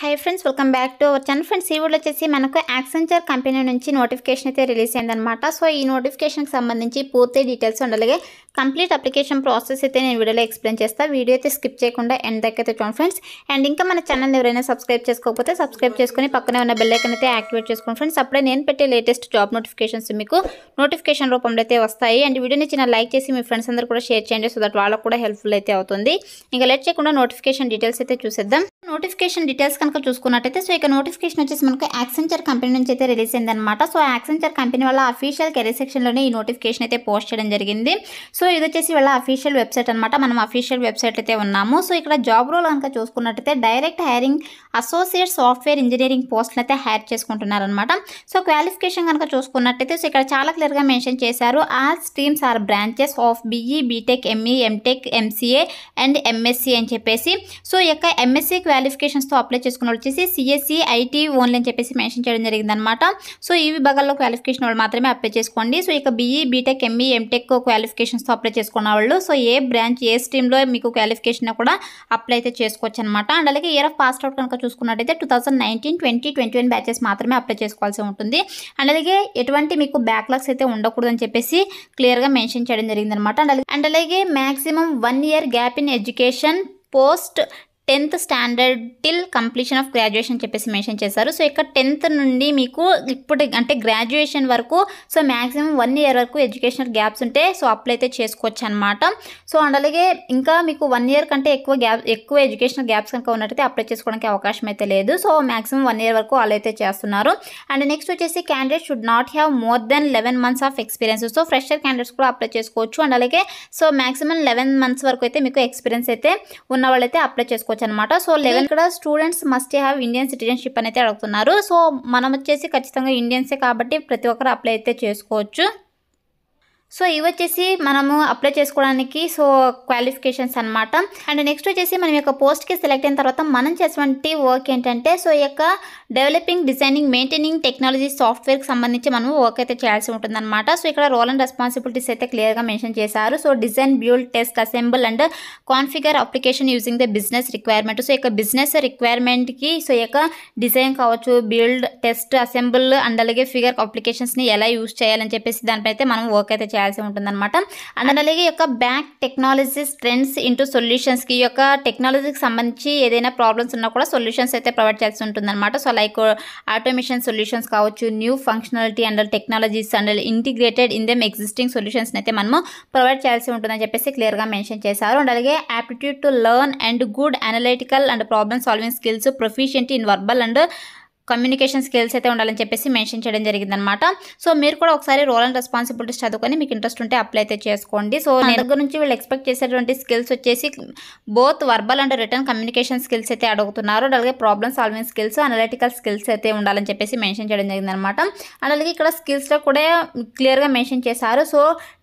high friends welcome back to our channel friends ఈ video వచ్చేసి మనకు యాక్సెంచర్ కంపెనీ నుంచి నోటిఫికేషన్ అయితే రిలీజ్ అయిందనమాట సో ఈ నోటిఫికేషన్కి సంబంధించి పూర్తి డీటెయిల్స్ ఉండలాగే కంప్లీట్ అప్లికేషన్ ప్రాసెస్ అయితే నేను వీడియోలో ఎక్స్ప్లెయిన్ చేస్తాను వీడియో అయితే స్కిప్ చేయకుండా ఎండ్ దగ్గర చూడండి ఫ్రెండ్స్ అండ్ ఇంకా మన ఛానల్ ఎవరైనా సబ్స్క్రైబ్ చేసుకోకపోతే సబ్స్క్రైబ్ చేసుకుని పక్కనే ఉన్న ఐకన్ అయితే యాక్టివేట్ చేసుకోండి ఫ్రెండ్స్ అప్పుడే నేను పెట్టే లేటెస్ట్ జాబ్ నోటిఫికేషన్స్ మీకు నోటిఫికేషన్ రూపంలో అయితే వస్తాయి అండ్ వీడియోని చిన్న లైక్ చేసి మీ ఫ్రెండ్స్ అందరూ కూడా షేర్ చేయండి సో దట్ వాళ్ళకు కూడా హెల్ప్ఫుల్ అయితే అవుతుంది ఇంకా లెట్ చేయకుండా నోటిఫికేషన్ డీటెయిల్స్ అయితే చూసేద్దాం నోటిఫికేషన్ డీటెయిల్స్ కనుక చూసుకున్నట్టయితే సో ఇక నోటిఫికేషన్ వచ్చేసి మనకు యాక్సెంచర్ కంపెనీ నుంచి అయితే రిలీజ్ అయింది అనమాట సో యాక్సెంచర్ కంపెనీ వల్ల అఫీషియల్ కెరీర్ సెక్షన్లోనే ఈ నోటిఫికేషన్ అయితే పోస్ట్ చేయడం జరిగింది సో ఇది వచ్చేసి వాళ్ళ అఫీషియల్ వెబ్సైట్ అనమాట మనం అఫీషియల్ వెబ్సైట్ అయితే ఉన్నాము సో ఇక్కడ జాబ్ రోల్ కనుక చూసుకున్నట్టయితే direct hiring associate software engineering పోస్టులు అయితే హైర్ చేసుకుంటున్నారనమాట సో క్వాలిఫికేషన్ కనుక చూసుకున్నట్టయితే సో ఇక్కడ చాలా క్లియర్గా మెన్షన్ చేశారు ఆ streams or branches of BE BTech ME MTech MCA and MSc అని చెప్పేసి సో ఇక ఎంఎస్సీ క్వాలిఫికేషన్స్తో అప్లై చేసుకున్న వచ్చేసి సిఎస్సి ఐటీ e, ఓన్లీ అని చెప్పేసి మెన్షన్ చేయడం జరిగిందనమాట సో ఈ విభాగాల్లో క్వాలిఫికేషన్ వాళ్ళు మాత్రమే అప్లై చేసుకోండి సో ఇక బీఈ బీటెక్ ఎంఈ ఎంటెక్ క్వాలిఫికేషన్స్తో అప్లై చేసుకున్న వాళ్ళు సో ఏ బ్రాంచ్ ఏ స్ట్రీమ్లో మీకు క్వాలిఫికేషన్ కూడా అప్లై అయితే చేసుకోవచ్చు అనమాట అండ్ అలాగే ఇయర్ ఆఫ్ పాస్ట్ అవుట్ కనుక చూసుకున్నట్టయితే two thousand nineteen twenty twenty one batches మాత్రమే అప్లై చేసుకోవాల్సి ఉంటుంది అండ్ అలాగే ఎటువంటి మీకు బ్యాక్లాగ్స్ అయితే ఉండకూడదని చెప్పేసి క్లియర్గా మెన్షన్ చేయడం జరిగిందనమాట అండ్ అలాగే maximum one year gap in education post tenth standard till completion of graduation చెప్పేసి మెన్షన్ చేశారు సో ఇక్కడ టెన్త్ నుండి మీకు ఇప్పుడు అంటే గ్రాడ్యుయేషన్ వరకు సో మ్యాక్సిమం వన్ ఇయర్ వరకు ఎడ్యుకేషనల్ గ్యాప్స్ ఉంటే సో అప్లై అయితే చేసుకోవచ్చు అనమాట సో అండ్ అలాగే ఇంకా మీకు వన్ ఇయర్ కంటే ఎక్కువ గ్యాప్ ఎక్కువ ఎడ్యుకేషనల్ గ్యాప్స్ కనుక ఉన్నట్టయితే అప్లై చేసుకోవడానికి అవకాశం అయితే లేదు సో మ్యాక్సిమం వన్ ఇయర్ వరకు వాళ్ళు అయితే చేస్తున్నారు అండ్ నెక్స్ట్ వచ్చేసి candidate should not have more than eleven months of experience so fresher candidates కూడా అప్లై చేసుకోవచ్చు అండ్ అలాగే సో మ్యాక్సిమం లెవెన్ మంత్స్ వరకు అయితే మీకు ఎక్స్పీరియన్స్ అయితే ఉన్న వాళ్ళైతే అప్లై చేసుకోవచ్చు చేసుకోవచ్చు అనమాట సో లెవెన్ ఇక్కడ students must have Indian citizenship అనేది అడుగుతున్నారు సో మనం వచ్చేసి ఖచ్చితంగా ఇండియన్సే కాబట్టి ప్రతి ఒక్కరు అప్లై అయితే చేసుకోవచ్చు సో ఇవి వచ్చేసి మనము అప్లై చేసుకోవడానికి సో క్వాలిఫికేషన్స్ అనమాట అండ్ నెక్స్ట్ వచ్చేసి మనం యొక్క పోస్ట్కి సెలెక్ట్ అయిన తర్వాత మనం చేసినటువంటి వర్క్ ఏంటంటే సో ఈ యొక్క డెవలపింగ్ డిజైనింగ్ మెయింటైనింగ్ టెక్నాలజీ సాఫ్ట్వేర్కి సంబంధించి మనం వర్క్ అయితే చేయాల్సి ఉంటుందన్నమాట సో ఇక్కడ రోల్ అండ్ రెస్పాన్సిబిలిటీస్ అయితే క్లియర్గా మెన్షన్ చేశారు so design build test assemble and configure application using the business requirement so యొక్క బిజినెస్ రిక్వైర్మెంట్కి సో యొక్క డిజైన్ కావచ్చు బిల్డ్ టెస్ట్ అసెంబుల్ అండ్ అలాగే ఫిగర్ అప్లికేషన్స్ని ఎలా యూజ్ చేయాలని చెప్పేసి దానిపై అయితే మనం వర్క్ అయితే చేయాల్సి ఉంటుందన్నమాట అండ్ అలాగే యొక్క బ్యాంక్ టెక్నాలజీస్ ట్రెండ్స్ ఇంటూ సొల్యూషన్స్కి ఈ యొక్క టెక్నాలజీకి సంబంధించి ఏదైనా ప్రాబ్లమ్స్ ఉన్నా కూడా సొల్యూషన్స్ అయితే ప్రొవైడ్ చేయాల్సి ఉంటుందన్నమాట సో లైక్ ఆటోమేషన్ సొల్యూషన్స్ కావచ్చు new functionality and technologies and integrated in them existing సొల్యూషన్స్ని అయితే మనము ప్రొవైడ్ చేయాల్సి ఉంటుందని చెప్పేసి క్లియర్గా మెన్షన్ చేశారు అండ్ అలాగే aptitude to learn and good analytical and problem solving skills proficiency in verbal and communication skills అయితే ఉండాలని చెప్పేసి మెన్షన్ చేయడం జరిగిందనమాట సో మీరు కూడా ఒకసారి రోల్ అండ్ రెస్పాన్సిబిలిటీస్ చదువుకొని మీకు ఇంట్రెస్ట్ ఉంటే అప్లై అయితే చేసుకోండి సో నా దగ్గర నుంచి వీళ్ళు ఎక్స్పెక్ట్ చేసేటువంటి స్కిల్స్ వచ్చేసి both verbal and written communication skills అయితే అడుగుతున్నారు అలాగే problem solving skills analytical skills అయితే ఉండాలని చెప్పేసి మెన్షన్ చేయడం జరిగిందనమాట అలాగే ఇక్కడ స్కిల్స్లో కూడా క్లియర్గా మెన్షన్ చేశారు so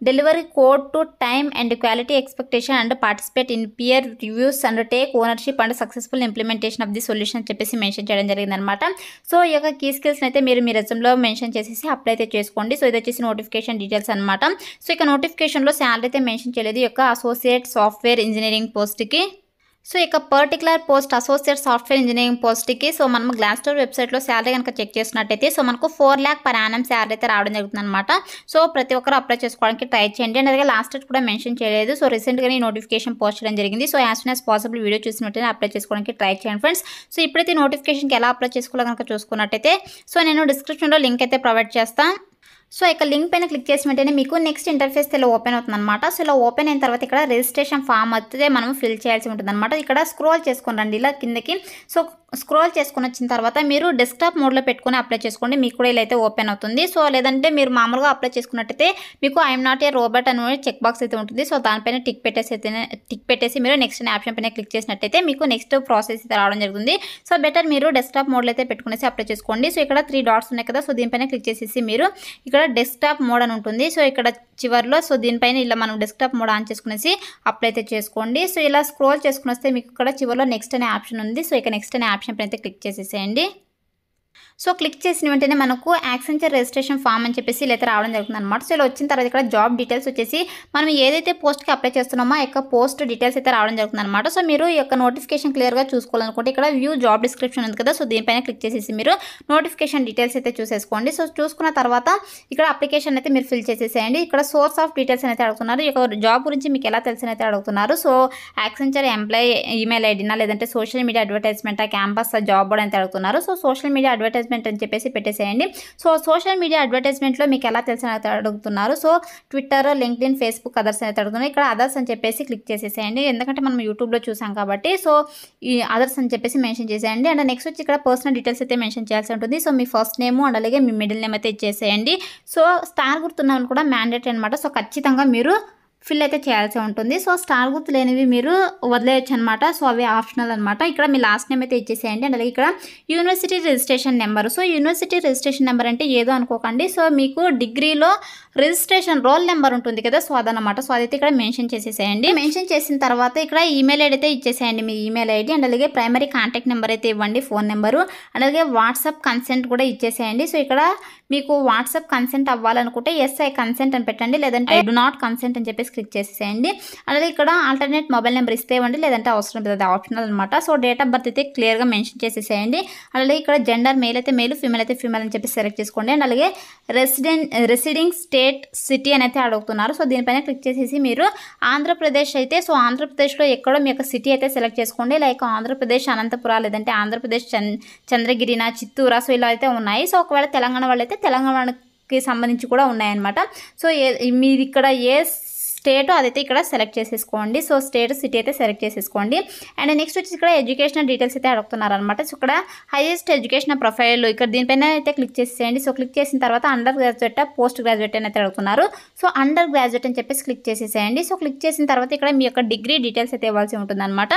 delivery code to time and quality expectation and participate in peer reviews and take ownership and successful implementation of the solution చెప్పేసి మెన్షన్ చేయడం జరిగిందనమాట సో ఈ యొక్క కీ స్కిల్స్ అయితే మీరు మీ రెజంలో మెన్షన్ చేసేసి అప్లై అయితే చేసుకోండి సో ఇది వచ్చేసి నోటిఫికేషన్ డీటెయిల్స్ అనమాట సో ఇక నోటిఫికేషన్లో శాలరీ అయితే మెన్షన్ చేయలేదు ఈ యొక్క అసోసియేట్ సాఫ్ట్వేర్ ఇంజనీరింగ్ పోస్ట్కి సో ఇక particular post associate software engineering పోస్ట్కి సో మనం గ్లాస్టోర్ వెబ్సైట్లో శాలరీ కనుక చెక్ చేసినట్టయితే సో మనకు four lakh per annum salary అయితే రావడం జరుగుతుంది అనమాట సో ప్రతి ఒక్కరు అప్లై చేసుకోవడానికి ట్రై చేయండి అండ్ అలాగే లాస్ట్ డేట్ కూడా మెన్షన్ చేయలేదు సో రీసెంట్గానే నోటిఫికేషన్ పోస్ట్ చేయడం జరిగింది so as soon as possible video చూసినట్టయితే అప్లై చేసుకోవడానికి ట్రై చేయండి ఫ్రెండ్స్ సో ఇప్పుడైతే నోటిఫికేషన్కి ఎలా అప్లై చేసుకోవాలో కనుక చూసుకున్నట్టయితే సో నేను డిస్క్రిప్షన్లో లింక్ అయితే ప్రొవైడ్ చేస్తాను సో ఇక లింక్ పైన క్లిక్ చేసిన వెంటనే మీకు నెక్స్ట్ ఇంటర్ఫేస్ ఇలా ఓపెన్ అవుతుంది అనమాట సో ఇలా ఓపెన్ అయిన తర్వాత ఇక్కడ రిజిస్ట్రేషన్ ఫామ్ అయితే మనం ఫిల్ చేయాల్సి ఉంటుంది అనమాట ఇక్కడ స్క్రోల్ చేసుకుని రండి ఇలా కిందకి సో స్క్రోల్ చేసుకుని వచ్చిన తర్వాత మీరు డెస్క్టాప్ మోడ్లో పెట్టుకుని అప్లై చేసుకోండి మీకు కూడా ఇలా అయితే ఓపెన్ అవుతుంది సో లేదంటే మీరు మామూలుగా అప్లై చేసుకున్నట్టయితే మీకు ఐఎమ్ నాట్ ఏ రోబోట్ అనే చెక్ బాక్స్ అయితే ఉంటుంది సో దానిపైన టిక్ పెట్టేసి అయితే టిక్ పెట్టేసి మీరు నెక్స్ట్ ఆప్షన్ పైన క్లిక్ చేసినట్టయితే మీకు నెక్స్ట్ ప్రాసెస్ అయితే రావడం జరుగుతుంది సో బెటర్ మీరు డెస్క్టాప్ మోడ్లో అయితే పెట్టుకునేసి అప్లై చేసుకోండి సో ఇక్కడ త్రీ డాట్స్ ఉన్నాయి కదా సో దీనిపైన క్లిక్ చేసేసి మీరు ఇక్కడ డెస్క్టాప్ మోడ్ అని ఉంటుంది సో ఇక్కడ చివరిలో సో దీనిపైన ఇలా మనం డెస్క్టాప్ మోడ్ ఆన్ చేసుకునేసి అప్లై అయితే చేసుకోండి సో ఇలా స్క్రోల్ చేసుకుని వస్తే మీకు ఇక్కడ చివరిలో నెక్స్ట్ అనే ఆప్షన్ ఉంది సో ఇక నెక్స్ట్ అనే ఆప్షన్ పైన అయితే క్లిక్ చేసేసేయండి సో క్లిక్ చేసిన వెంటనే మనకు యాక్సెంచర్ రిజిస్ట్రేషన్ ఫామ్ అని చెప్పేసి లేదా రావడం జరుగుతుంది అనమాట సో ఇలా వచ్చిన తర్వాత ఇక్కడ జాబ్ డీటెయిల్స్ వచ్చేసి మనం ఏదైతే పోస్ట్కి అప్లై చేస్తున్నామో యొక్క పోస్ట్ డీటెయిల్స్ అయితే రావడం జరుగుతుంది అనమాట సో మీరు ఈ యొక్క నోటిఫికేషన్ క్లియర్గా చూసుకోవాలనుకుంటే ఇక్కడ వ్యూ జాబ్ డిస్క్రిప్షన్ ఉంది కదా సో దీనిపైన క్లిక్ చేసేసి మీరు నోటిఫికేషన్ డీటెయిల్స్ అయితే చూసేసుకోండి సో చూసుకున్న తర్వాత ఇక్కడ అప్లికేషన్ అయితే మీరు ఫిల్ చేసేసేయండి ఇక్కడ సోర్స్ ఆఫ్ డీటెయిల్స్ అయితే అడుగుతున్నారు ఈ జాబ్ గురించి మీకు ఎలా అయితే అడుగుతున్నారు సో యాక్సెంచర్ ఎంప్లాయీ ఈమెయిల్ ఐడినా లేదంటే సోషల్ మీడియా అడ్వర్టైజ్మెంటా క్యాంపస్ జాబ్ బోర్డ్ అయితే అడుగుతున్నారు సో సోషల్ మీడియా అడ్వర్టైజ్మెంట్ అని చెప్పేసి పెట్టేసేయండి సో సోషల్ మీడియా అడ్వర్టైజ్మెంట్లో మీకు ఎలా తెలిసిన అడుగుతున్నారు so Twitter in Facebook others అయితే అడుగుతున్నారు ఇక్కడ అదర్స్ అని చెప్పేసి క్లిక్ చేసేసేయండి ఎందుకంటే మనం యూట్యూబ్లో చూసాం కాబట్టి సో ఈ అదర్స్ అని చెప్పేసి మెన్షన్ చేసేయండి అండ్ నెక్స్ట్ వచ్చి ఇక్కడ పర్సనల్ డీటెయిల్స్ అయితే మెన్షన్ చేయాల్సి ఉంటుంది సో మీ ఫస్ట్ నేమ్ అండ్ అలాగే మీ మిడిల్ నేమ్ అయితే ఇచ్చేసేయండి సో స్టార్ గుర్తున్నవి కూడా మ్యాండేట్ అనమాట సో ఖచ్చితంగా మీరు ఫిల్ అయితే చేయాల్సి ఉంటుంది సో స్టార్ గుర్తు లేనివి మీరు వదిలేయచ్చు అనమాట సో అవి ఆప్షనల్ అనమాట ఇక్కడ మీ లాస్ట్ నేమ్ అయితే ఇచ్చేసేయండి అలాగే ఇక్కడ university registration number so university registration number అంటే ఏదో అనుకోకండి సో మీకు డిగ్రీలో రిజిస్ట్రేషన్ రోల్ నెంబర్ ఉంటుంది కదా సో అదనమాట సో అదైతే ఇక్కడ మెన్షన్ చేసేసేయండి మెన్షన్ చేసిన తర్వాత ఇక్కడ ఈమెయిల్ ఐడి అయితే ఇచ్చేసేయండి మీ ఈమెయిల్ ఐడి అండ్ అలాగే ప్రైమరీ కాంటాక్ట్ నెంబర్ అయితే ఇవ్వండి ఫోన్ నెంబరు అలాగే వాట్సాప్ కన్సెంట్ కూడా ఇచ్చేసేయండి సో ఇక్కడ మీకు వాట్సాప్ కన్సెంట్ అవ్వాలనుకుంటే ఎస్ ఐ కన్సెంట్ అని పెట్టండి లేదంటే ఐ డు నాట్ కన్సెంట్ అని చెప్పేసి క్లిక్ చేసేయండి అలాగే ఇక్కడ ఆల్టర్నేట్ మొబైల్ నెంబర్ ఇస్తే ఇవ్వండి లేదంటే అవసరం లేదు ఆప్షన్ ఆప్షనల్ అనమాట సో డేట్ ఆఫ్ బర్త్ అయితే క్లియర్గా మెన్షన్ చేసేసేయండి అలాగే ఇక్కడ జెండర్ మెయిల్ అయితే మెయిల్ ఫీమేల్ అయితే ఫీమేల్ అని చెప్పి సెలెక్ట్ చేసుకోండి అండ్ అలాగే రెసిడెంట్ రెసిడింగ్ స్టేట్ సిటీ అని అయితే అడుగుతున్నారు సో దీనిపైన క్లిక్ చేసేసి మీరు ఆంధ్రప్రదేశ్ అయితే సో ఆంధ్రప్రదేశ్లో ఎక్కడో మీ యొక్క సిటీ అయితే సెలెక్ట్ చేసుకోండి లైక్ ఆంధ్రప్రదేశ్ అనంతపురం లేదంటే ఆంధ్రప్రదేశ్ చంద్రగిరినా చిత్తూరా సో ఇలా అయితే ఉన్నాయి సో ఒకవేళ తెలంగాణ వాళ్ళు అయితే తెలంగాణకి సంబంధించి కూడా ఉన్నాయన్నమాట సో ఏ మీది ఇక్కడ ఏ స్టేట్ అదైతే ఇక్కడ సెలెక్ట్ చేసేసుకోండి సో స్టేట్ సిటీ అయితే సెలెక్ట్ చేసేసుకోండి అండ్ నెక్స్ట్ వచ్చి ఇక్కడ ఎడ్యుకేషనల్ డీటెయిల్స్ అయితే అడుగుతున్నారనమాట సో ఇక్కడ హైయెస్ట్ ఎడ్యుకేషన్ ప్రొఫైల్ ఇక్కడ దీనిపైన అయితే క్లిక్ చేసేయండి సో క్లిక్ చేసిన తర్వాత అండర్ గ్రాడ్యుయేట్ పోస్ట్ గ్రాడ్యుయేట్ అని అయితే అడుగుతున్నారు సో అండర్ గ్రాడ్యుయేట్ అని చెప్పేసి క్లిక్ చేసేసేయండి సో క్లిక్ చేసిన తర్వాత ఇక్కడ మీ యొక్క డిగ్రీ డీటెయిల్స్ అయితే ఇవ్వాల్సి ఉంటుందన్నమాట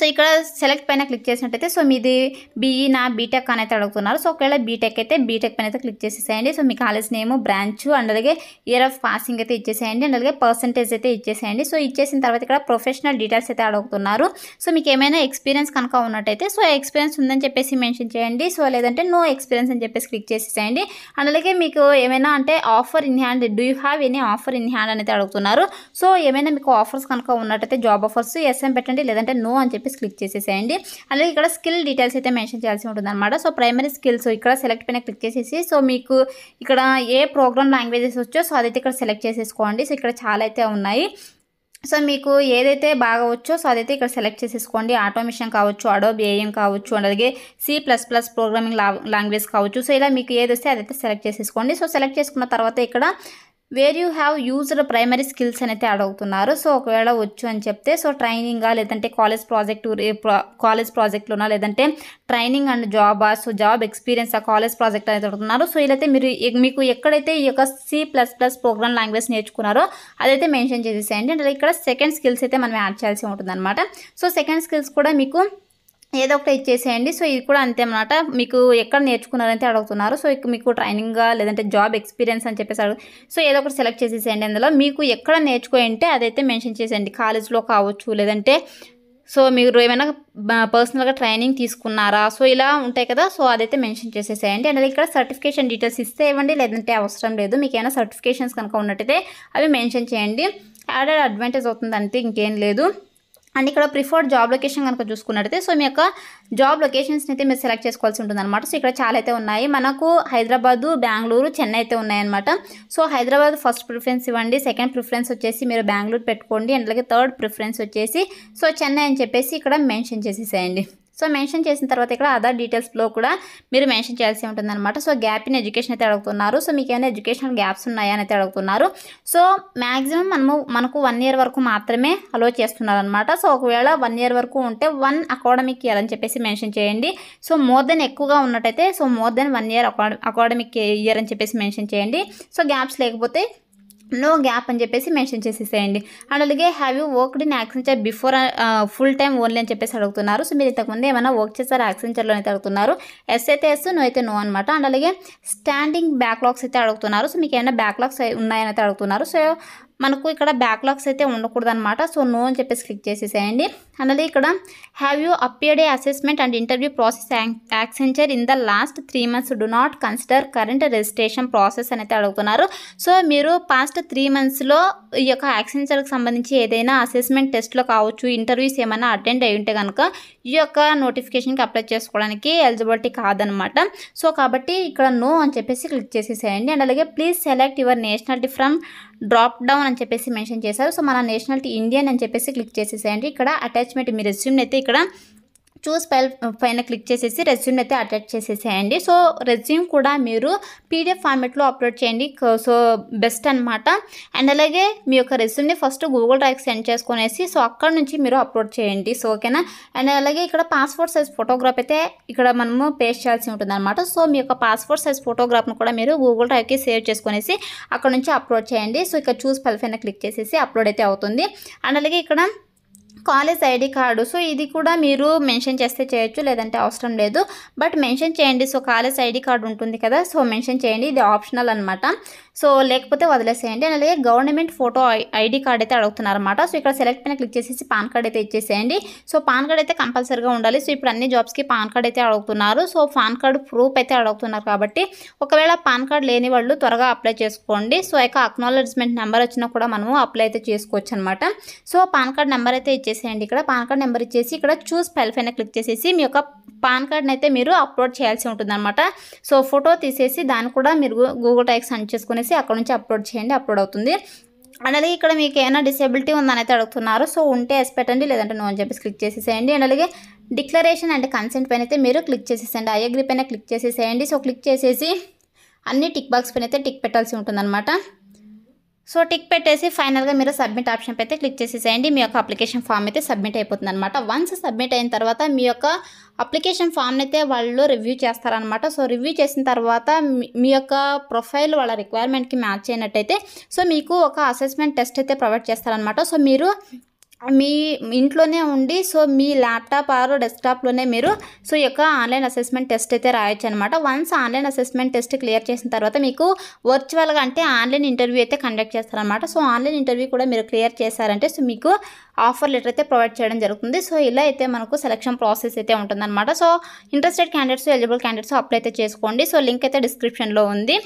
సో ఇక్కడ సెలెక్ట్ పైన క్లిక్ చేసినట్టయితే సో మీది బీఈ నా బీటెక్ అనేది అడుగుతున్నారు సో ఒకవేళ బీటెక్ అయితే బీటెక్ పైన అయితే క్లిక్ చేసేసేయండి సో మీ కాలేజ్ నేమ్ బ్రాంచ్ అండ్ అలాగే ఇయర్ ఆఫ్ పాసింగ్ అయితే ఇచ్చేసేయండి అండ్ అలాగే పర్సంటేజ్ అయితే ఇచ్చేసేయండి సో ఇచ్చేసిన తర్వాత ఇక్కడ ప్రొఫెషనల్ డీటెయిల్స్ అయితే అడుగుతున్నారు సో మీకు ఏమైనా ఎక్స్పీరియన్స్ కనుక ఉన్నట్టయితే సో ఎక్స్పీరియన్స్ ఉందని చెప్పేసి మెన్షన్ చేయండి సో లేదంటే నో ఎక్స్పీరియన్స్ అని చెప్పేసి క్లిక్ చేసేసేయండి అండ్ అలాగే మీకు ఏమైనా అంటే offer in hand do you have any offer in hand అనేది అడుగుతున్నారు సో ఏమైనా మీకు ఆఫర్స్ కనుక ఉన్నట్టయితే జాబ్ ఆఫర్స్ ఎస్ఎం పెట్టండి లేదంటే నో అని చెప్పి చెప్పేసి క్లిక్ చేసేసేయండి అలాగే ఇక్కడ స్కిల్ డీటెయిల్స్ అయితే మెన్షన్ చేయాల్సి ఉంటుందన్నమాట సో ప్రైమరీ స్కిల్స్ ఇక్కడ సెలెక్ట్ పైన క్లిక్ చేసేసి సో మీకు ఇక్కడ ఏ ప్రోగ్రామ్ లాంగ్వేజెస్ వచ్చో సో అదైతే ఇక్కడ సెలెక్ట్ చేసేసుకోండి సో ఇక్కడ చాలా అయితే ఉన్నాయి సో మీకు ఏదైతే బాగా వచ్చో సో అదైతే ఇక్కడ సెలెక్ట్ చేసేసుకోండి ఆటోమేషన్ కావచ్చు అడో బిఏఎం కావచ్చు అలాగే C plus plus programming language కావచ్చు సో ఇలా మీకు ఏది వస్తే అదైతే సెలెక్ట్ చేసేసుకోండి సో సెలెక్ట్ చేసుకున్న తర్వాత ఇక్కడ where you have used primary skills అనేది అడుగుతున్నారు సో ఒకవేళ వచ్చు అని చెప్తే సో ట్రైనింగా లేదంటే కాలేజ్ ప్రాజెక్ట్ కాలేజ్ ప్రాజెక్ట్లోనా లేదంటే ట్రైనింగ్ అండ్ జాబా సో జాబ్ ఎక్స్పీరియన్స్ ఆ కాలేజ్ ప్రాజెక్ట్ అనేది అడుగుతున్నారు సో ఇదైతే మీరు మీకు ఎక్కడైతే ఈ యొక్క C plus plus program language నేర్చుకున్నారో అదైతే మెన్షన్ చేసేసేయండి అంటే ఇక్కడ సెకండ్ స్కిల్స్ అయితే మనం యాడ్ చేయాల్సి ఉంటుంది సో సెకండ్ స్కిల్స్ కూడా మీకు ఏదో ఒకటి ఇచ్చేసేయండి సో ఇది కూడా అంతే అనమాట మీకు ఎక్కడ నేర్చుకున్నారంటే అడుగుతున్నారు సో మీకు ట్రైనింగ్గా లేదంటే జాబ్ ఎక్స్పీరియన్స్ అని చెప్పేసి అడుగు సో ఏదో ఒకటి సెలెక్ట్ చేసేసేయండి అందులో మీకు ఎక్కడ నేర్చుకోయంటే అదైతే మెన్షన్ చేసేయండి కాలేజ్లో కావచ్చు లేదంటే సో మీరు ఏమైనా పర్సనల్గా ట్రైనింగ్ తీసుకున్నారా సో ఇలా ఉంటాయి కదా సో అదైతే మెన్షన్ చేసేసేయండి అండ్ ఇక్కడ సర్టిఫికేషన్ డీటెయిల్స్ ఇస్తే ఇవ్వండి లేదంటే అవసరం లేదు మీకు ఏమైనా సర్టిఫికేషన్స్ కనుక ఉన్నట్టయితే అవి మెన్షన్ చేయండి యాడెడ్ అడ్వాంటేజ్ అవుతుంది అంతే ఇంకేం లేదు అండ్ ఇక్కడ ప్రిఫర్డ్ జాబ్ లొకేషన్ కనుక చూసుకున్నట్టయితే సో మీ యొక్క జాబ్ లొకేషన్స్ని అయితే మీరు సెలెక్ట్ చేసుకోవాల్సి ఉంటుంది అనమాట సో ఇక్కడ చాలా అయితే ఉన్నాయి మనకు హైదరాబాదు బెంగళూరు చెన్నై అయితే ఉన్నాయన్నమాట సో హైదరాబాద్ ఫస్ట్ ప్రిఫరెన్స్ ఇవ్వండి సెకండ్ ప్రిఫరెన్స్ వచ్చేసి మీరు బెంగళూరు పెట్టుకోండి అండ్ అలాగే థర్డ్ ప్రిఫరెన్స్ వచ్చేసి సో చెన్నై అని చెప్పేసి ఇక్కడ మెన్షన్ చేసేసేయండి సో మెన్షన్ చేసిన తర్వాత ఇక్కడ అదర్ డీటెయిల్స్లో కూడా మీరు మెన్షన్ చేయాల్సి ఉంటుందన్నమాట సో గ్యాప్ ఇన్ ఎడ్యుకేషన్ అయితే అడుగుతున్నారు సో మీకు ఏమైనా ఎడ్యుకేషనల్ గ్యాప్స్ ఉన్నాయని అయితే అడుగుతున్నారు సో మ్యాక్సిమం మనము మనకు వన్ ఇయర్ వరకు మాత్రమే అలో చేస్తున్నారనమాట సో ఒకవేళ వన్ ఇయర్ వరకు ఉంటే వన్ అకాడమిక్ ఇయర్ అని చెప్పేసి మెన్షన్ చేయండి సో మోర్ దెన్ ఎక్కువగా ఉన్నట్టయితే so more than one year academic year అని చెప్పేసి మెన్షన్ చేయండి సో గ్యాప్స్ లేకపోతే నో గ్యాప్ అని చెప్పేసి మెన్షన్ చేసేసేయండి అండ్ అలాగే have you worked in Accenture before full time only అని చెప్పేసి అడుగుతున్నారు సో మీరు ఇంతకుముందు ఏమైనా వర్క్ చేశారు యాక్సెంచర్లో అయితే అడుగుతున్నారు ఎస్ అయితే ఎస్ నో అయితే నో అనమాట అండ్ అలాగే స్టాండింగ్ బ్యాక్లాగ్స్ అయితే అడుగుతున్నారు సో మీకు ఏమైనా బ్యాక్లాగ్స్ ఉన్నాయని అయితే అడుగుతున్నారు సో మనకు ఇక్కడ బ్యాక్లాగ్స్ అయితే ఉండకూడదు అనమాట సో నో అని చెప్పేసి క్లిక్ చేసేసేయండి అలాగే ఇక్కడ have you appeared a assessment and interview process Accenture in the last three months do not consider current registration process అనేది అడుగుతున్నారు సో మీరు పాస్ట్ త్రీ మంత్స్లో ఈ యొక్క యాక్సెంచర్కి సంబంధించి ఏదైనా అసెస్మెంట్ టెస్ట్లో కావచ్చు ఇంటర్వ్యూస్ ఏమైనా అటెండ్ అయ్యి ఉంటే కనుక ఈ యొక్క నోటిఫికేషన్కి అప్లై చేసుకోవడానికి ఎలిజిబిలిటీ కాదనమాట సో కాబట్టి ఇక్కడ నో అని చెప్పేసి క్లిక్ చేసేసేయండి అండ్ అలాగే please select your nationality from drop down అని చెప్పేసి మెన్షన్ చేశారు సో మన నేషనాలిటీ ఇండియన్ అని చెప్పేసి క్లిక్ చేసేసేయండి ఇక్కడ అటాచ్మెంట్ మీ రెస్యూమ్ అయితే ఇక్కడ చూస్ పై పైన క్లిక్ చేసేసి రెజ్యూమ్ అయితే అటాచ్ చేసేసేయండి సో రెజ్యూమ్ కూడా మీరు పీడిఎఫ్ ఫార్మెట్లో అప్లోడ్ చేయండి సో బెస్ట్ అనమాట అండ్ అలాగే మీ యొక్క రెజ్యూమ్ని ఫస్ట్ గూగుల్ డ్రైవ్ సెండ్ చేసుకునేసి సో అక్కడ నుంచి మీరు అప్లోడ్ చేయండి సో ఓకేనా అండ్ అలాగే ఇక్కడ పాస్పోర్ట్ సైజ్ ఫోటోగ్రాఫ్ అయితే ఇక్కడ మనము పేస్ట్ చేయాల్సి ఉంటుంది అనమాట సో మీ యొక్క పాస్పోర్ట్ సైజ్ ఫోటోగ్రాఫ్ను కూడా మీరు గూగుల్ డ్రైవ్కి సేవ్ చేసుకునేసి అక్కడ నుంచి అప్లోడ్ చేయండి సో ఇక్కడ చూస్ పైన క్లిక్ చేసేసి అప్లోడ్ అయితే అవుతుంది అండ్ అలాగే ఇక్కడ కాలేజ్ ఐడి కార్డు సో ఇది కూడా మీరు మెన్షన్ చేస్తే చేయొచ్చు లేదంటే అవసరం లేదు బట్ మెన్షన్ చేయండి సో కాలేజ్ ఐడి కార్డు ఉంటుంది కదా సో మెన్షన్ చేయండి ఇది ఆప్షనల్ అనమాట సో లేకపోతే వదిలేసేయండి అండ్ అలాగే గవర్నమెంట్ ఫోటో ఐడి కార్డ్ అయితే అనమాట సో ఇక్కడ సెలెక్ట్ పైన క్లిక్ చేసేసి పాన్ కార్డ్ అయితే ఇచ్చేసేయండి సో పాన్ కార్డ్ అయితే కంపల్సరీగా ఉండాలి సో ఇప్పుడు అన్ని జాబ్స్కి పాన్ కార్డ్ అయితే అడుగుతున్నారు సో పాన్ కార్డ్ ప్రూఫ్ అయితే అడుగుతున్నారు కాబట్టి ఒకవేళ పాన్ కార్డ్ లేని వాళ్ళు త్వరగా అప్లై చేసుకోండి సో ఇక అక్నాలజ్మెంట్ నెంబర్ వచ్చినా కూడా మనము అప్లై అయితే చేసుకోవచ్చు అనమాట సో పాన్ కార్డ్ నెంబర్ అయితే ఇచ్చేసేయండి ఇక్కడ పాన్ కార్డ్ నెంబర్ ఇచ్చేసి ఇక్కడ చూస్ పైల్ పైన క్లిక్ చేసేసి మీ యొక్క పాన్ కార్డ్ని అయితే మీరు అప్లోడ్ చేయాల్సి ఉంటుందన్నమాట సో ఫోటో తీసేసి దాన్ని కూడా మీరు గూగుల్ టైక్స్ సెండ్ చేసుకుని అనేసి అక్కడ నుంచి అప్లోడ్ చేయండి అప్లోడ్ అవుతుంది అండ్ అలాగే ఇక్కడ మీకు ఏమైనా డిసేబిలిటీ ఉందని అయితే అడుగుతున్నారు సో ఉంటే ఎస్ పెట్టండి లేదంటే నో అని చెప్పేసి క్లిక్ చేసేసేయండి అండ్ అలాగే డిక్లరేషన్ అండ్ కన్సెంట్ పైన అయితే మీరు క్లిక్ చేసేసేయండి ఐ పైన క్లిక్ చేసేసేయండి సో క్లిక్ చేసేసి అన్ని టిక్ బాక్స్ పైన అయితే టిక్ పెట్టాల్సి ఉంటుందన్నమాట సో టిక్ పెట్టేసి ఫైనల్గా మీరు సబ్మిట్ ఆప్షన్ అయితే క్లిక్ చేసేసేయండి మీ యొక్క అప్లికేషన్ ఫామ్ అయితే సబ్మిట్ అయిపోతుంది అనమాట వన్స్ సబ్మిట్ అయిన తర్వాత మీ యొక్క అప్లికేషన్ ఫామ్ని అయితే వాళ్ళు రివ్యూ చేస్తారనమాట సో రివ్యూ చేసిన తర్వాత మీ యొక్క ప్రొఫైల్ వాళ్ళ రిక్వైర్మెంట్కి మ్యాచ్ అయినట్టయితే సో మీకు ఒక అసెస్మెంట్ టెస్ట్ అయితే ప్రొవైడ్ చేస్తారనమాట సో మీరు మీ ఇంట్లోనే ఉండి సో మీ ల్యాప్టాప్ ఆరు డెస్క్టాప్లోనే మీరు సో యొక్క ఆన్లైన్ అసెస్మెంట్ టెస్ట్ అయితే రాయొచ్చు అనమాట once online assessment test clear చేసిన తర్వాత మీకు వర్చువల్గా అంటే ఆన్లైన్ ఇంటర్వ్యూ అయితే కండక్ట్ చేస్తారనమాట సో ఆన్లైన్ ఇంటర్వ్యూ కూడా మీరు క్లియర్ చేశారంటే సో మీకు ఆఫర్ లెటర్ అయితే ప్రొవైడ్ చేయడం జరుగుతుంది సో ఇలా అయితే మనకు సెలక్షన్ ప్రాసెస్ అయితే ఉంటుందన్నమాట so interested candidates eligible candidates apply అయితే చేసుకోండి సో లింక్ అయితే డిస్క్రిప్షన్లో ఉంది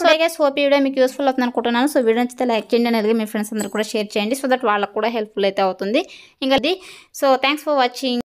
సో గైస్ హోప్ ఈ వీడియో మీకు యూస్ఫుల్ అవుతుంది అనుకుంటున్నాను సో వీడియో నచ్చితే లైక్ చేయండి అనేది మీ ఫ్రెండ్స్ అందరూ కూడా షేర్ చేయండి సో దట్ వాళ్ళకు కూడా హెల్ప్ఫుల్ అయితే అవుతుంది ఇంకా సో థ్యాంక్స్ ఫర్ వాచింగ్